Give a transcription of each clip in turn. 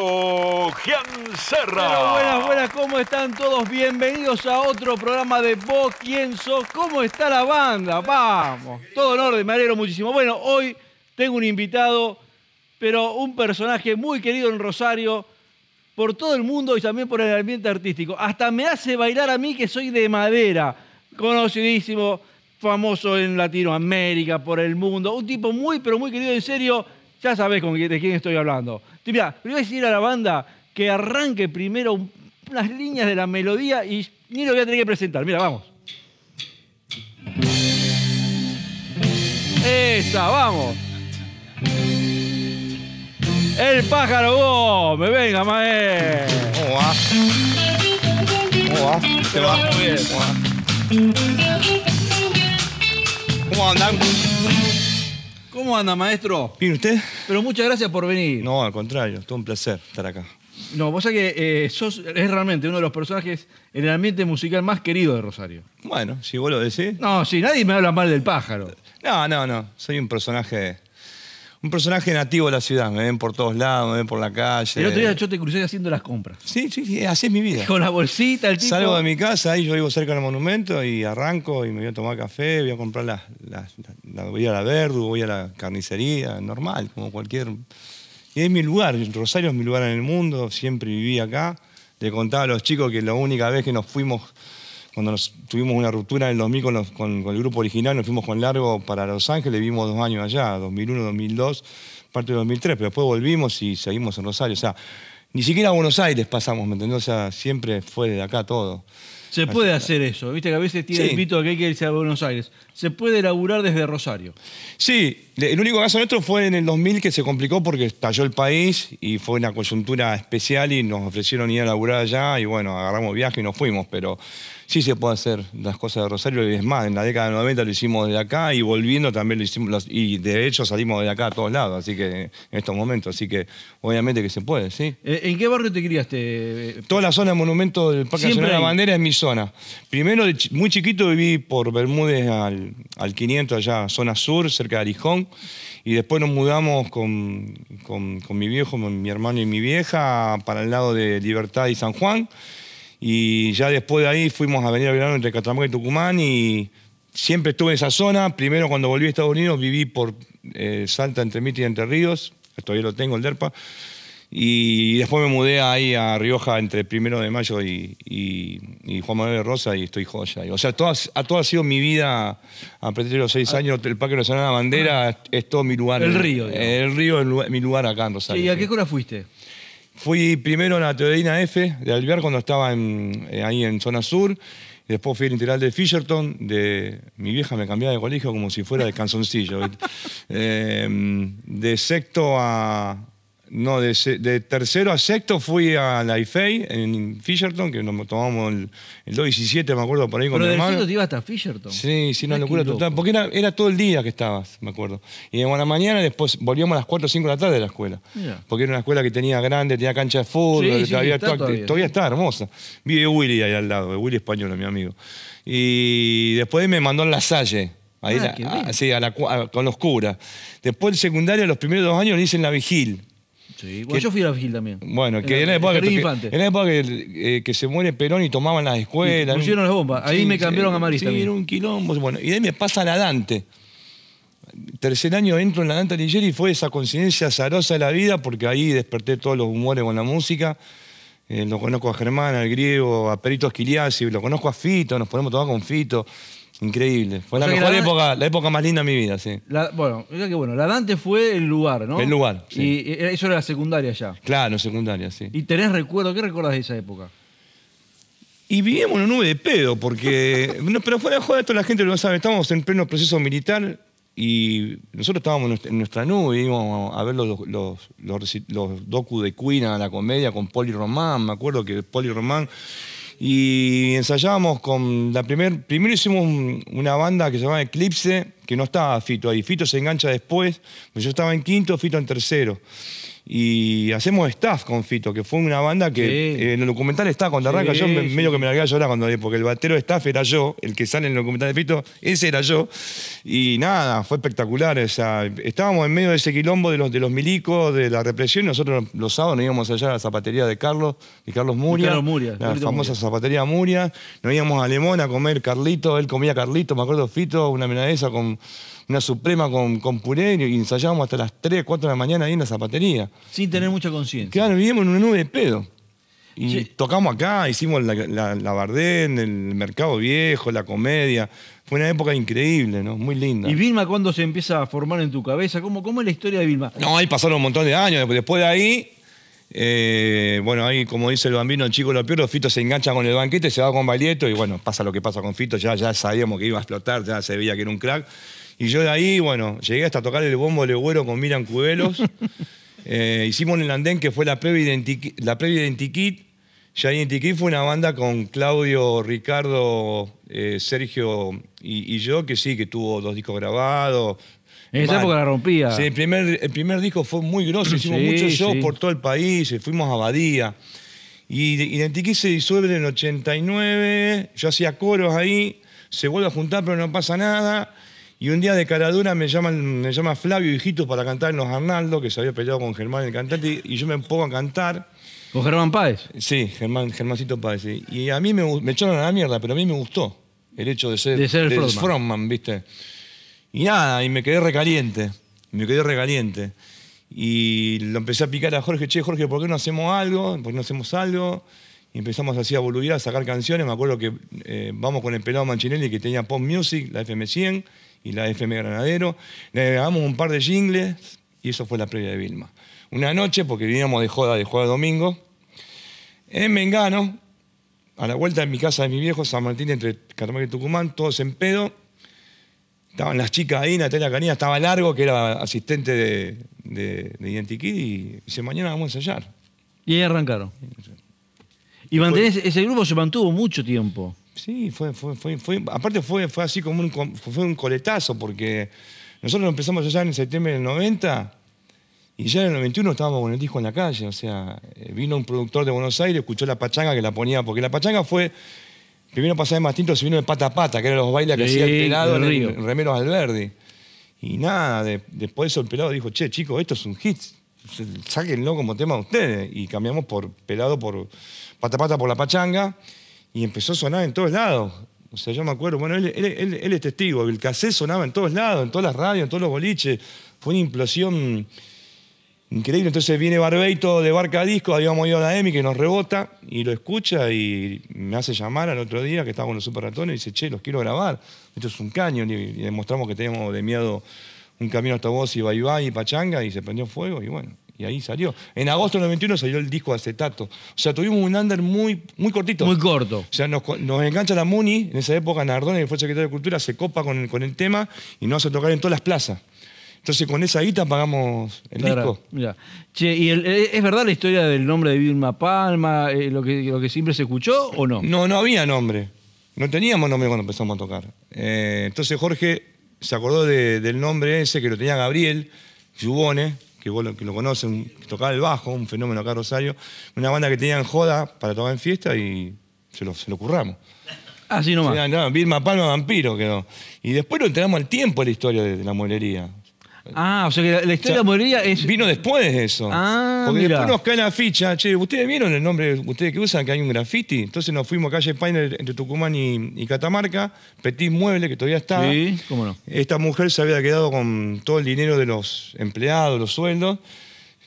Bueno, Serra! buenas, buenas, ¿cómo están todos? Bienvenidos a otro programa de Vos Quién Sos. ¿Cómo está la banda? Vamos, todo en orden, me alegro muchísimo. Bueno, hoy tengo un invitado, pero un personaje muy querido en Rosario por todo el mundo y también por el ambiente artístico. Hasta me hace bailar a mí que soy de madera, conocidísimo, famoso en Latinoamérica, por el mundo. Un tipo muy, pero muy querido, en serio ya sabes de quién estoy hablando. Mira, le voy a decir a la banda que arranque primero unas líneas de la melodía y ni lo voy a tener que presentar. Mira, vamos. Esa, vamos. El pájaro Me venga, mae. ¿Cómo va? ¿Cómo va? va muy bien. ¿Cómo andan? ¿Cómo anda, maestro? Bien, ¿usted? Pero muchas gracias por venir. No, al contrario, todo un placer estar acá. No, vos sabés que eh, sos, es realmente uno de los personajes en el ambiente musical más querido de Rosario. Bueno, si vos lo decís. No, si nadie me habla mal del pájaro. No, no, no. Soy un personaje un personaje nativo de la ciudad. Me ven por todos lados, me ven por la calle. El otro día yo te crucé haciendo las compras. Sí, sí, sí, así es mi vida. Con la bolsita, el tipo. Salgo de mi casa, ahí yo vivo cerca del monumento y arranco y me voy a tomar café, voy a comprar las. voy a la verdu, voy a la carnicería, normal, como cualquier. Y es mi lugar, Rosario es mi lugar en el mundo, siempre viví acá. Le contaba a los chicos que la única vez que nos fuimos cuando tuvimos una ruptura en el 2000 con, el grupo original, nos fuimos con Largo para Los Ángeles, vivimos dos años allá, 2001, 2002, parte de 2003, pero después volvimos y seguimos en Rosario. O sea, ni siquiera a Buenos Aires pasamos, ¿me entendés? O sea, siempre fue de acá todo. Se puede hacer eso, viste que a veces tiene el pito que hay que irse a ah, Buenos Aires. Se puede laburar desde Rosario. Sí, el único caso nuestro fue en el 2000 que se complicó porque estalló el país y fue una coyuntura especial y nos ofrecieron ir a laburar allá y bueno, agarramos viaje y nos fuimos, pero sí se puede hacer las cosas de Rosario y es más, en la década de 90 lo hicimos de acá y volviendo también lo hicimos y de hecho salimos de acá a todos lados, así que en estos momentos, así que obviamente que se puede, ¿sí? Eh, ¿En qué barrio te criaste? Toda la zona Monumento del Parque Siempre de la Bandera es mi zona Primero, muy chiquito, viví por Bermúdez al, 500, allá, zona sur, cerca de Arijón. Y después nos mudamos con, mi viejo, mi hermano y mi vieja, para el lado de Libertad y San Juan. Y ya después de ahí fuimos a venir a verano entre Catamarca y Tucumán y siempre estuve en esa zona. Primero cuando volví a Estados Unidos viví por eh, Salta, Entre Mitre y Entre Ríos. Todavía lo tengo, el DERPA. Y después me mudé ahí a Rioja entre primero de mayo y, Juan Manuel de Rosa y estoy joya. O sea, todas, a todo ha sido mi vida a partir de los seis ah. años. El Parque Nacional de la Bandera ah. es todo mi lugar. El río. Eh, el río es mi lugar acá en Rosario. ¿Y a qué hora fuiste? Fui primero a la Teodina F de Alvear cuando estaba eh, ahí en zona sur. Después fui al integral de Fisherton, de mi vieja me cambiaba de colegio como si fuera de canzoncillo. Eh, de sexto a, no, de, tercero a sexto fui a la IFEI e en Fisherton, que nos tomamos el, el 17 me acuerdo, por ahí con Pero mi hermano. Pero te iba hasta Fisherton. Sí, sí, una locura total. Porque era, todo el día que estabas, me acuerdo. Y en la mañana después volvíamos a las 4 o 5 de la tarde de la escuela. Porque era una escuela que tenía grande, tenía cancha de fútbol, todavía, está, hermosa. Vive Willy ahí al lado, Willy español, mi amigo. Y después me mandó en La Salle. Ahí así ah, ah, a, la, con los curas. Después el secundario, los primeros dos años, le hice en la vigil, Sí, yo fui a la vigil también. Bueno, que en, la época, eh, que, se muere Perón y tomaban las escuelas. pusieron las bombas, ahí me cambiaron a Marista. también. un quilombo. Bueno, y de ahí me pasa la Dante. Tercer año entro en la Dante Ligieri y fue esa coincidencia azarosa de la vida porque ahí desperté todos los humores con la música. Eh, lo conozco a Germán, al griego, a Perito Esquiliasi, lo conozco a Fito, nos ponemos todos tomar con Fito. Increíble. Fue la mejor época, la época más linda de mi vida, sí. La, bueno, que bueno, la Dante fue el lugar, ¿no? El lugar. Y eh, eh, eso era la secundaria ya. Claro, secundaria, sí. ¿Y tenés recuerdo? ¿Qué recuerdas de esa época? Y vivíamos en una nube de pedo, porque. pero fuera de joda, esto la gente lo sabe. Estábamos en pleno proceso militar y nosotros estábamos en nuestra nube, íbamos a ver los, los, docu de Queen a la comedia con Poli Román. Me acuerdo que Poli Román y ensayábamos con la primer, primero hicimos una banda que se llamaba Eclipse, que no estaba Fito ahí, Fito se engancha después, yo estaba en quinto, Fito en tercero. Y hacemos staff con Fito, que fue una banda que eh, en el documental está cuando arranca. yo medio que me largué a llorar cuando porque el batero de staff era yo, el que sale en el documental de Fito, ese era yo. Y nada, fue espectacular. estábamos en medio de ese quilombo de los, de los milicos, de la represión. nosotros los sábados nos íbamos allá a la zapatería de Carlos, de Carlos Muria. La famosa zapatería Muria. Nos íbamos a Lemón a comer Carlito, él comía Carlito, me acuerdo Fito, una menadeza con una suprema con, con puré y ensayábamos hasta las 3, 4 de la mañana ahí en la zapatería. Sin tener mucha conciencia. Claro, vivíamos en una nube de pedo. Y tocamos acá, hicimos la, la, Bardén, el Mercado Viejo, la comedia. Fue una época increíble, ¿no? Muy linda. ¿Y Vilma cuándo se empieza a formar en tu cabeza? ¿Cómo, cómo es la historia de Vilma? No, ahí pasaron un montón de años. Después de ahí, eh, bueno, ahí como dice el bambino, el chico lo peor, Fito se engancha con el banquete, se va con Balieto y bueno, pasa lo que pasa con Fito, ya, ya sabíamos que iba a explotar, ya se veía que era un crack. Y yo de ahí, bueno, llegué hasta tocar el bombo de güero con Miran Cubelos. Eh, hicimos en el andén que fue la previa la previa Ya Identikit fue una banda con Claudio, Ricardo, eh, Sergio y, yo, que sí, que tuvo dos discos grabados. En esa época la rompía. Sí, el primer, el primer disco fue muy grosso, hicimos muchos shows por todo el país, eh, fuimos a Badía. Y Identikit se disuelve en el 89, yo hacía coros ahí, se vuelve a juntar pero no pasa nada. Y un día de caradura me, llaman, me llama Flavio Hijitos para cantar en Los Arnaldo, que se había peleado con Germán el cantante, y yo me pongo a cantar. ¿Con Germán Páez? Sí, Germán, Germáncito Páez. Y a mí me, me, echaron a la mierda, pero a mí me gustó el hecho de ser, de ser el frontman. ¿viste? Y nada, y me quedé recaliente, me quedé recaliente. Y lo empecé a picar a Jorge, che, Jorge, ¿por qué no hacemos algo? ¿Por qué no hacemos algo? Y empezamos así a boludear, a sacar canciones. Me acuerdo que eh, vamos con el pelado Manchinelli que tenía Pop Music, la FM100, y la FM Granadero. Le grabamos un par de jingles y eso fue la previa de Vilma. Una noche, porque veníamos de joda, de joda domingo, en Mengano, a la vuelta de mi casa de mi viejo, San Martín, entre Catamarca y Tucumán, todos en pedo. Estaban las chicas ahí, Natalia Canina estaba largo, que era asistente de, de, y dice, mañana vamos a ensayar. Y ahí arrancaron. Y ese grupo se mantuvo mucho tiempo. Sí, fue, fue, fue, aparte fue, fue así como un, fue un coletazo, porque nosotros empezamos allá en septiembre del 90 y ya en el 91 estábamos con el disco en la calle, o sea, eh, vino un productor de Buenos Aires, escuchó la pachanga que la ponía, porque la pachanga fue, primero pasaba más tinto, se vino de pata pata, que eran los bailes que hacía el pelado en, el, Remeros Alberdi. Y nada, después de eso el pelado dijo, che, chicos, esto es un hit, sáquenlo como tema de ustedes. Y cambiamos por pelado por pata pata por la pachanga y empezó a sonar en todos lados. O sea, yo me acuerdo, bueno, él, es testigo, el cassé sonaba en todos lados, en todas las radios, en todos los boliches. Fue una implosión increíble. Entonces viene Barbeito de Barca Disco, habíamos ido a la EMI, que nos rebota, y lo escucha y me hace llamar al otro día, que estaba en los super ratones, y dice, che, los quiero grabar. Esto es un caño, y demostramos que tenemos de miedo un camino hasta vos y bye, y pachanga, y se prendió fuego, y bueno y ahí salió. En agosto del 91 salió el disco acetato. O sea, tuvimos un under muy, muy cortito. Muy corto. O sea, nos, engancha la Muni, en esa época Nardone, que fue secretario de Cultura, se copa con, con el tema y nos hace tocar en todas las plazas. Entonces con esa guita pagamos el disco. ya Che, ¿y eh, es verdad la historia del nombre de Vilma Palma, eh, lo, que, lo que siempre se escuchó o no? No, no había nombre. No teníamos nombre cuando empezamos a tocar. Eh, entonces Jorge se acordó del nombre ese que lo tenía Gabriel Yubone, que lo, conocen, que tocaba el bajo, un fenómeno acá Rosario, una banda que tenían joda para tocar en fiesta y se lo, curramos. Así nomás. Sí, no, Vilma Palma Vampiro quedó. Y después lo enteramos al tiempo la historia de, de la molería. Ah, o sea que la historia es. Vino después de eso. Ah, Porque después nos cae la ficha. Che, ¿ustedes vieron el nombre ustedes que usan? Que hay un graffiti. Entonces nos fuimos a calle Painer entre Tucumán y, Catamarca. Petit Mueble, que todavía está. Sí, cómo no. Esta mujer se había quedado con todo el dinero de los empleados, los sueldos.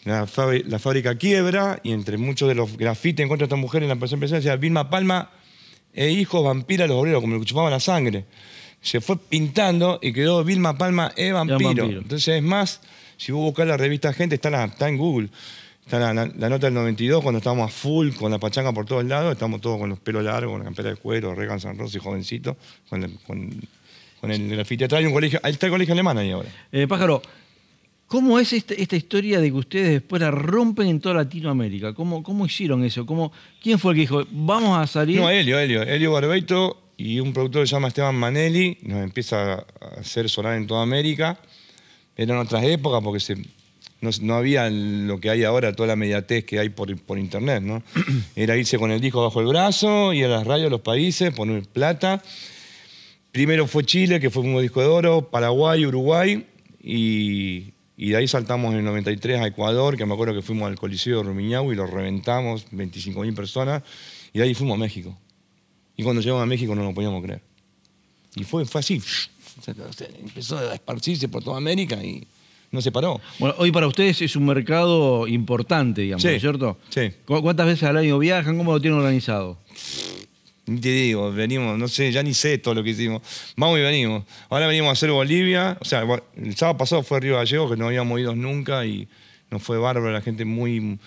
La, fábrica quiebra y entre muchos de los grafites en contra esta mujer en la persona decía Vilma Palma e hijos vampira los obreros, como le chupaban la sangre se fue pintando y quedó Vilma Palma e vampiro. Entonces, es más, si vos buscas la revista Gente, está, está en Google. Está la, la, nota del 92, cuando estábamos a full, con la pachanga por todos lados, estamos todos con los pelos largos, con la campera de cuero, Regan San Rossi, jovencito, con, el, con, con un colegio, ahí está el colegio alemán ahí ahora. Eh, pájaro, ¿Cómo es este, esta, historia de que ustedes después la rompen en toda Latinoamérica? ¿Cómo, cómo hicieron eso? ¿Cómo, ¿Quién fue el que dijo, vamos a salir? No, Helio, Helio. Helio Barbeito y un productor que se llama Esteban Manelli nos empieza a hacer sonar en toda América. Eran otras épocas porque no, había lo que hay ahora, toda la mediatez que hay por, internet. ¿no? Era irse con el disco bajo el brazo, ir a las radios, los países, poner plata. Primero fue Chile, que fue un disco de oro, Paraguay, Uruguay, y, de ahí saltamos en el 93 a Ecuador, que me acuerdo que fuimos al Coliseo de Rumiñahui y lo reventamos, 25.000 personas, y de ahí fuimos a México. Y cuando llegamos a México no lo podíamos creer. Y fue, fue así. Empezó a esparcirse por toda América y no se paró. Bueno, hoy para ustedes es un mercado importante, digamos, es ¿cierto? ¿Cuántas veces al año viajan? ¿Cómo lo tienen organizado? te digo, venimos, no sé, ya ni sé todo lo que hicimos. Vamos y venimos. Ahora venimos a hacer Bolivia. O sea, el sábado pasado fue Río Gallego que no habíamos ido nunca y nos fue bárbaro, la gente muy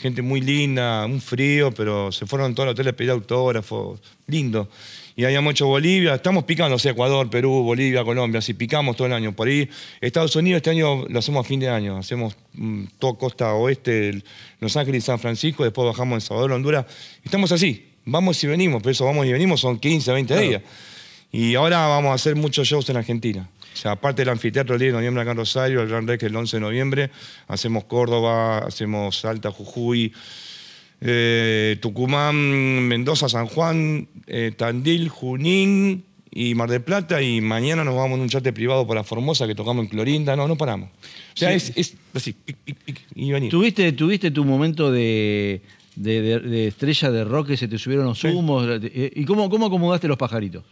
gente muy linda, un frío, pero se fueron todos los hoteles a pedir autógrafos, lindo. Y hemos hecho Bolivia, estamos picando, o sea, Ecuador, Perú, Bolivia, Colombia, así picamos todo el año. Por ahí, Estados Unidos este año lo hacemos a fin de año, hacemos mm, toda costa oeste, Los Ángeles y San Francisco, después bajamos en Salvador, Honduras. Estamos así, vamos y venimos, pero eso vamos y venimos son 15, 20 días. Y ahora vamos a hacer muchos shows en Argentina. O sea, aparte del anfiteatro el 10 de noviembre acá en Rosario, el Gran Rex el 11 de noviembre, hacemos Córdoba, hacemos Alta, Jujuy, eh, Tucumán, Mendoza, San Juan, eh, Tandil, Junín y Mar del Plata. Y mañana nos vamos en un chate privado para Formosa que tocamos en Clorinda. No, no paramos. O sea, es, así. ¿Tuviste, tu momento de, estrella de rock que se te subieron los humos? ¿Y cómo, cómo acomodaste los pajaritos?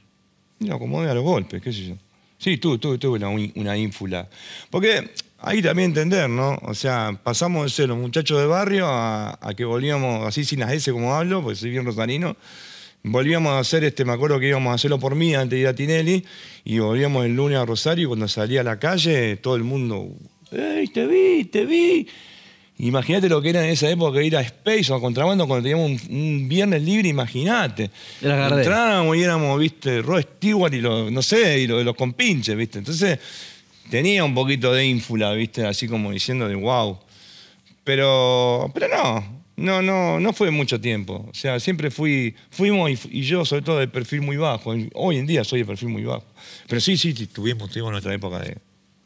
No, acomodé a los golpes, qué sé yo. Sí, tuve, tuve una, ínfula. Porque ahí también entender, ¿no? O sea, pasamos de ser los muchachos de barrio a, a que volvíamos, así sin las S como hablo, porque soy bien rosarino, volvíamos a hacer, este, me acuerdo que íbamos a hacerlo por mí antes de ir a Tinelli, y volvíamos el lunes a Rosario y cuando salía a la calle todo el mundo, ¡Ey, eh, te vi, te vi! Imagínate lo que era en esa época ir a Space o a Contrabando cuando teníamos un, viernes libre, imagínate. Entrábamos y éramos, viste, Rod Stewart y los, no sé, y los, los compinches, viste. Entonces tenía un poquito de ínfula, viste, así como diciendo de wow. Pero, pero no, no, no, no fue mucho tiempo. O sea, siempre fui, fuimos y, yo, sobre todo, de perfil muy bajo. Hoy en día soy de perfil muy bajo. Pero sí, sí, tuvimos, tuvimos nuestra época de,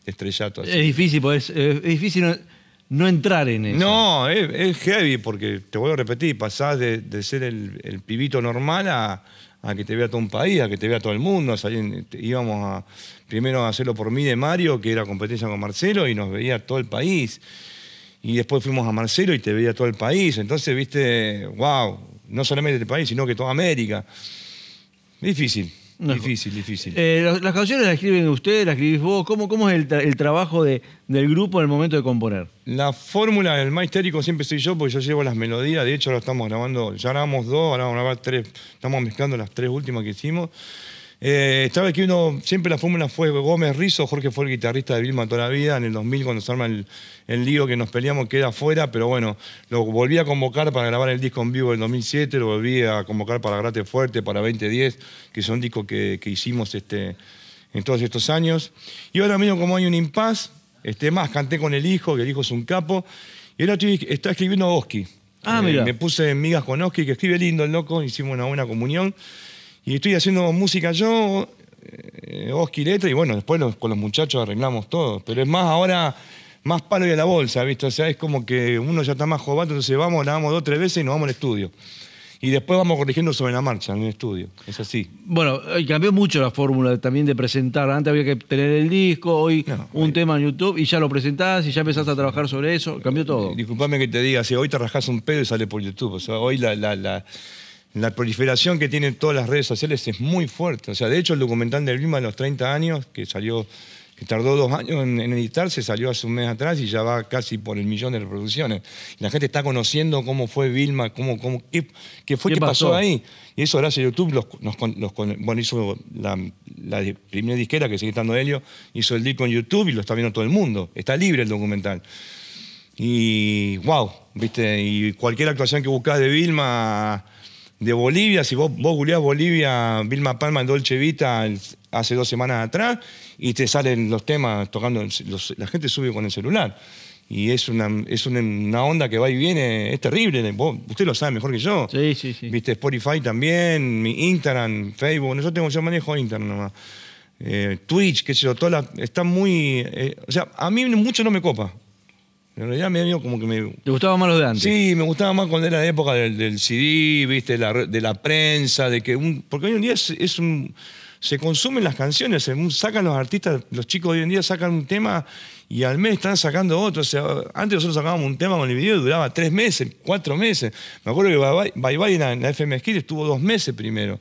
estrellato. Es difícil, pues, es difícil no entrar en eso. No, es, heavy porque, te vuelvo a repetir, pasás de, ser el, pibito normal a, que te vea todo un país, a que te vea todo el mundo. íbamos a, primero a hacerlo por mí de Mario, que era competencia con Marcelo, y nos veía todo el país. Y después fuimos a Marcelo y te veía todo el país. Entonces, viste, wow, no solamente el este país, sino que toda América. Difícil difícil, difícil. Eh, las, canciones las escriben ustedes, las escribís vos. ¿Cómo, cómo es el, trabajo de, del grupo en el momento de componer? La fórmula, el más histérico siempre soy yo, porque yo llevo las melodías. De hecho, ahora estamos grabando, ya grabamos dos, ahora vamos a grabar tres. Estamos mezclando las tres últimas que hicimos. Eh, uno, siempre la fórmula fue Gómez Rizo, Jorge fue el guitarrista de Vilma toda la vida, en el 2000 cuando se arma el, lío que nos peleamos queda afuera, pero bueno, lo volví a convocar para grabar el disco en vivo el 2007, lo volví a convocar para Grate Fuerte, para 2010, que son discos que, que hicimos este, en todos estos años. Y ahora mismo como hay un impas, este, más canté con el hijo, que el hijo es un capo, y ahora estoy, está escribiendo Oski. Ah, eh, mira. me puse en migas con Oski, que escribe lindo el loco, hicimos una buena comunión. Y estoy haciendo música yo, eh, Oski Letra, y bueno, después con los muchachos arreglamos todo. Pero es más ahora, más palo y a la bolsa, ¿viste? O sea, es como que uno ya está más jovato entonces vamos, vamos dos, o tres veces y nos vamos al estudio. Y después vamos corrigiendo sobre la marcha en el estudio. Es así. Bueno, y eh, cambió mucho la fórmula también de presentar. Antes había que tener el disco, hoy un tema en YouTube y ya lo presentás y ya empezás a trabajar sobre eso. Cambió todo. Disculpame que te diga, si hoy te rajás un pedo y sale por YouTube. O sea, hoy la, la, la la proliferación que tienen todas las redes sociales es muy fuerte. O sea, de hecho, el documental de Vilma de los 30 años, que salió, que tardó dos años en, editarse, salió hace un mes atrás y ya va casi por el millón de reproducciones. la gente está conociendo cómo fue Vilma, cómo, cómo, qué, fue, ¿Qué, pasó? ahí. Y eso gracias a YouTube, bueno, hizo la, primera disquera que sigue estando Helio, hizo el disco en YouTube y lo está viendo todo el mundo. Está libre el documental. Y wow, viste, y cualquier actuación que buscas de Vilma de Bolivia. Si vos, vos Bolivia, Vilma Palma, en Dolce Vita, hace dos semanas atrás, y te salen los temas tocando, la gente sube con el celular. Y es una, es una onda que va y viene, es terrible. usted lo sabe mejor que yo. Sí, sí, sí. Viste Spotify también, mi Instagram, Facebook. tengo, yo manejo Instagram eh, Twitch, qué sé yo, todas está muy... Eh, o sea, a mí mucho no me copa. En realidad me venido como que me. ¿Te gustaba más los de antes? Sí, me gustaba más cuando era la época del, CD, viste, de la prensa, de que un. Porque hoy en día es, un. Se consumen las canciones, sacan los artistas, los chicos hoy en día sacan un tema y al mes están sacando otro. O sea, antes nosotros sacábamos un tema con el video y duraba tres meses, cuatro meses. Me acuerdo que Bye Bye, en, la, FM Skill estuvo dos meses primero.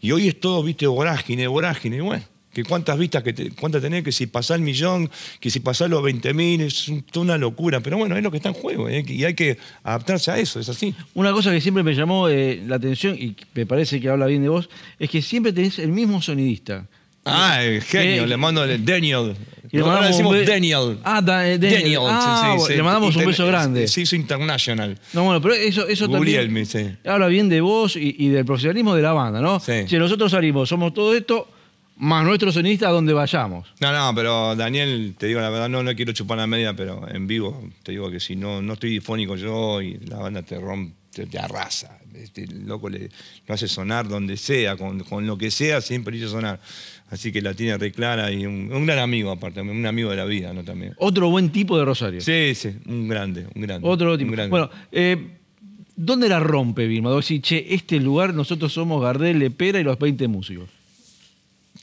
Y hoy es todo, viste, vorágine, vorágine, y bueno que cuántas vistas que te, cuántas tenés, que si pasás el millón, que si pasás los 20 mil, es una locura. Pero bueno, es lo que está en juego ¿eh? y hay que adaptarse a eso, es así. Una cosa que siempre me llamó eh, la atención y me parece que habla bien de vos, es que siempre tenés el mismo sonidista. Ah, genio, eh, le mando el Daniel. Ahora decimos Daniel. Ah, Daniel. Ah, le mandamos un beso grande. Se hizo international. No, bueno, pero eso, eso también habla bien de vos y, y, del profesionalismo de la banda, ¿no? Si nosotros salimos, somos todo esto, más nuestro sonista donde vayamos. No, no, pero Daniel, te digo la verdad, no, no quiero chupar la media, pero en vivo te digo que si no, no estoy difónico yo y la banda te rompe, te, arrasa. Este loco le, lo hace sonar donde sea, con, lo que sea, siempre hizo sonar. Así que la tiene re clara y un, gran amigo aparte, un amigo de la vida, ¿no? También. Otro buen tipo de Rosario. Sí, sí, un grande, un grande. Otro tipo. Bueno, eh, ¿dónde la rompe Vilma? Decir, che, este lugar nosotros somos Gardel, Lepera y los 20 músicos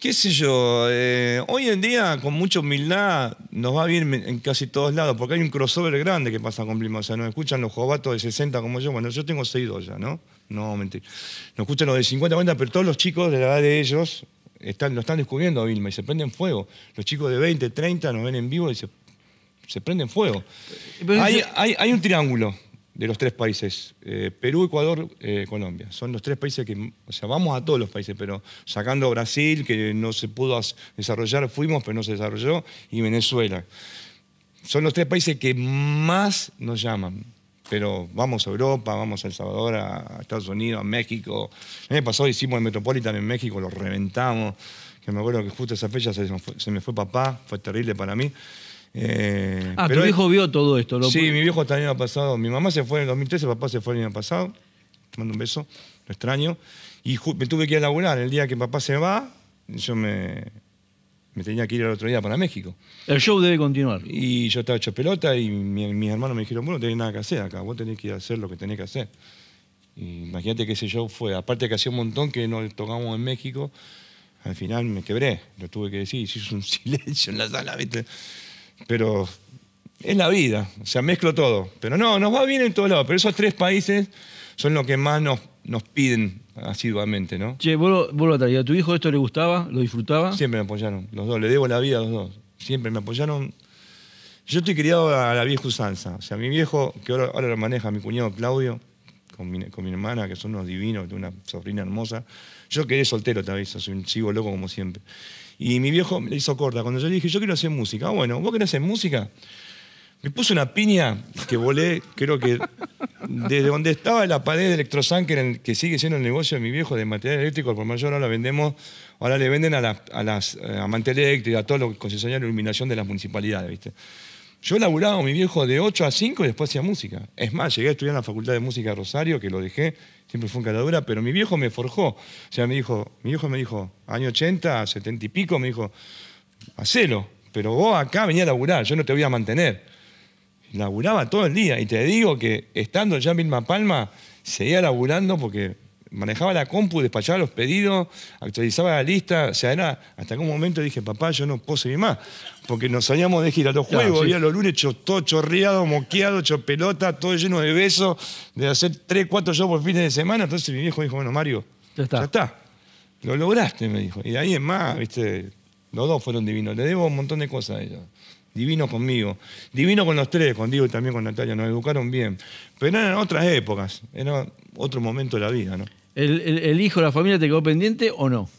qué sé yo, eh, hoy en día con mucha humildad nos va bien en casi todos lados, porque hay un crossover grande que pasa con Vilma. O sea, nos escuchan los jovatos de 60 como yo, bueno, yo tengo 62 ya, ¿no? No, mentir. Nos escuchan los de 50, 40, pero todos los chicos de la edad de ellos están, lo están descubriendo a Vilma y se prenden fuego. Los chicos de 20, 30 nos ven en vivo y se, se prenden fuego. Hay, hay un triángulo de los tres países, eh, Perú, Ecuador, eh, Colombia. Son los tres países que, o sea, vamos a todos los países, pero sacando Brasil, que no se pudo desarrollar, fuimos, pero no se desarrolló, y Venezuela. Son los tres países que más nos llaman. Pero vamos a Europa, vamos a El Salvador, a Estados Unidos, a México. El año pasado hicimos el Metropolitan en México, lo reventamos. Que me acuerdo que justo esa fecha se me fue papá, fue terrible para mí. Eh, ah, pero tu viejo vio todo esto. Lo sí, mi viejo está el año pasado. Mi mamá se fue en el 2013, papá se fue el año pasado. Te mando un beso, lo extraño. Y me tuve que ir a laburar. El día que papá se va, yo me, me tenía que ir al otro día para México. El show debe continuar. Y yo estaba hecho pelota y mis hermanos me dijeron, bueno, no tenés nada que hacer acá, vos tenés que ir a hacer lo que tenés que hacer. Y imagínate que ese show fue, aparte que hacía un montón que no tocábamos en México, al final me quebré, lo tuve que decir, hizo un silencio en la sala, ¿viste? pero es la vida, o sea, mezclo todo. Pero no, nos va bien en todos lados, pero esos tres países son los que más nos, nos piden asiduamente, ¿no? Che, vos lo, ¿A tu hijo esto le gustaba? ¿Lo disfrutaba? Siempre me apoyaron, los dos, le debo la vida a los dos. Siempre me apoyaron. Yo estoy criado a la vieja usanza. O sea, mi viejo, que ahora, ahora lo maneja mi cuñado Claudio, con mi, hermana, que son unos divinos, de una sobrina hermosa. Yo quedé soltero, te aviso, soy un chivo loco como siempre. Y mi viejo me hizo corta. Cuando yo le dije, yo quiero hacer música. Ah, bueno, ¿vos querés hacer música? Me puse una piña que volé, creo que desde donde estaba la pared de Electrosan, que, sigue siendo el negocio de mi viejo de material eléctrico, por mayor ahora la vendemos, ahora le venden a, la, a las eh, a todo Eléctrica, a todos los concesionarios de iluminación de las municipalidades, ¿viste? Yo laburaba mi viejo de 8 a 5 y después hacía música. Es más, llegué a estudiar en la Facultad de Música de Rosario, que lo dejé, siempre fue un caladura, pero mi viejo me forjó. O sea, me dijo, mi viejo me dijo, año 80, 70 y pico, me dijo, hacelo, pero vos acá venía a laburar, yo no te voy a mantener. Laburaba todo el día y te digo que estando ya en Vilma Palma, seguía laburando porque manejaba la compu, despachaba los pedidos, actualizaba la lista, o sea, era hasta que un momento dije, papá, yo no puedo seguir más porque nos salíamos de gira los juegos, y a los lunes todo chorreado, moqueado, chopelota pelota, todo lleno de besos, de hacer tres cuatro shows por fines de semana. Entonces mi viejo dijo, bueno, Mario, ya está. Ya está. Lo lograste, me dijo. Y de ahí es más, viste, los dos fueron divinos. Le debo un montón de cosas a ellos. Divino conmigo. Divino con los tres, con Diego y también con Natalia. Nos educaron bien. Pero eran otras épocas, era otro momento de la vida, ¿no? ¿El, el, el hijo, la familia te quedó pendiente o no?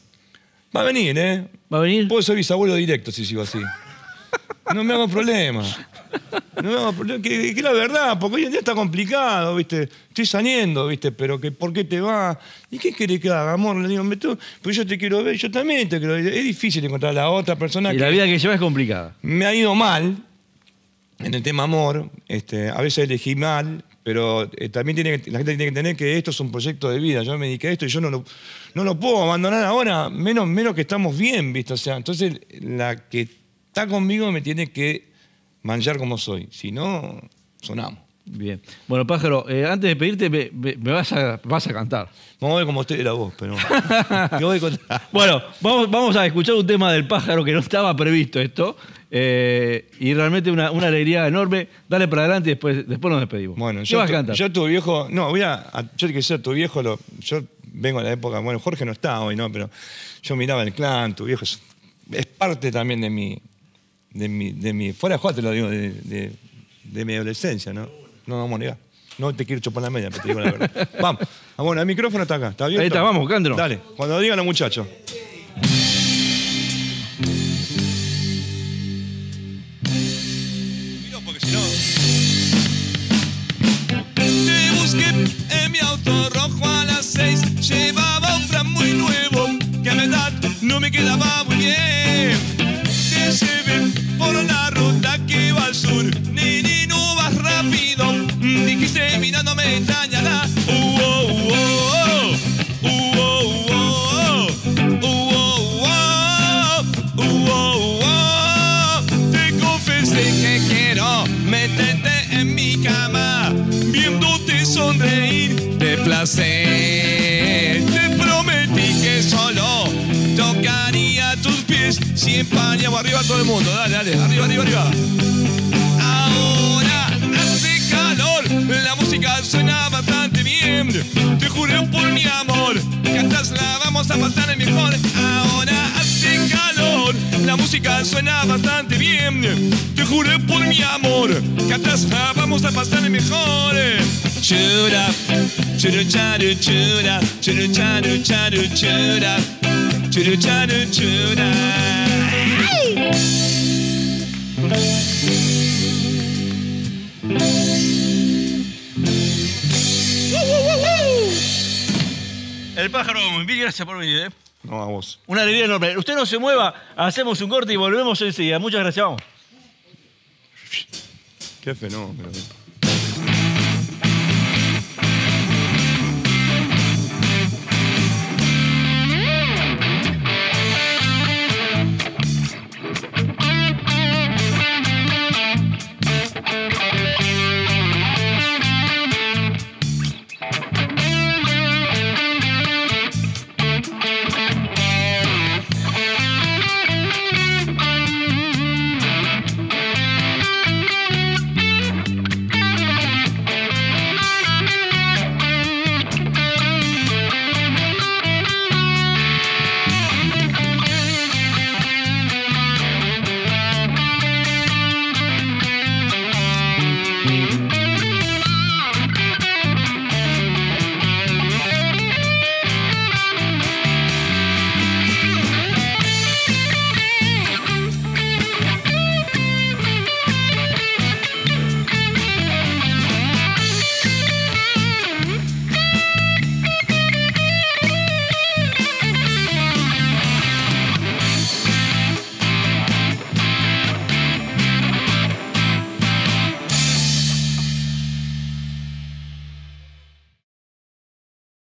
Va a venir, ¿eh? ¿Va a venir? Puedo ser bisabuelo directo si sigo así. No me hago problema. No me hago problema. Que, la verdad, porque hoy en día está complicado, ¿viste? Estoy saliendo, ¿viste? Pero que ¿por qué te va? ¿Y qué querés que haga, amor? Le digo, tú, pues yo te quiero ver, yo también te quiero ver. Es difícil encontrar a la otra persona. Y la vida que lleva es complicada. Me ha ido mal en el tema amor. Este, a veces elegí mal, pero eh, también tiene la gente tiene que tener que esto es un proyecto de vida. Yo me dediqué a esto y yo no lo, no lo puedo abandonar ahora, menos, menos que estamos bien, ¿viste? O sea, entonces la que está conmigo me tiene que manchar como soy. Si no, sonamos. Bien. Bueno, Pájaro, eh, antes de pedirte, me, vas, a, cantar. Vamos a ver cómo estoy de la voz, pero. Bueno, vamos, a escuchar un tema del pájaro que no estaba previsto esto. Eh, y realmente una, alegría enorme. Dale para adelante y después, después nos despedimos. Bueno, yo, tu- viejo, no, voy a, Yo yo que ser tu viejo, yo vengo a la época, bueno, Jorge no está hoy, ¿no? Pero yo miraba el clan, tu viejo es parte también de mi, de mi, de mi, fuera de juego te lo digo, de, de, mi adolescencia, ¿no? No, vamos a negar. No te quiero chupar la media, pero te digo la verdad. vamos. Ah, bueno, el micrófono está acá, ¿está bien? Ahí está, vamos, Candro. Dale, cuando digan los muchachos. 100 empañamos arriba todo el mundo. Dale, dale, arriba, arriba, arriba. Ahora hace calor, la música suena bastante bien. Te juro por mi amor, que hasta la vamos a pasar el mejor. Ahora hace calor, la música suena bastante bien. Te juro por mi amor, que hasta la vamos a pasar el mejor. Chura, chura, chura, chura, chura, chura, chura, chura, chura, chura. El pájaro mil gracias por venir, ¿eh? No, a vos. Una alegría enorme. Usted no se mueva, hacemos un corte y volvemos enseguida. Muchas gracias, vamos. Qué fenómeno.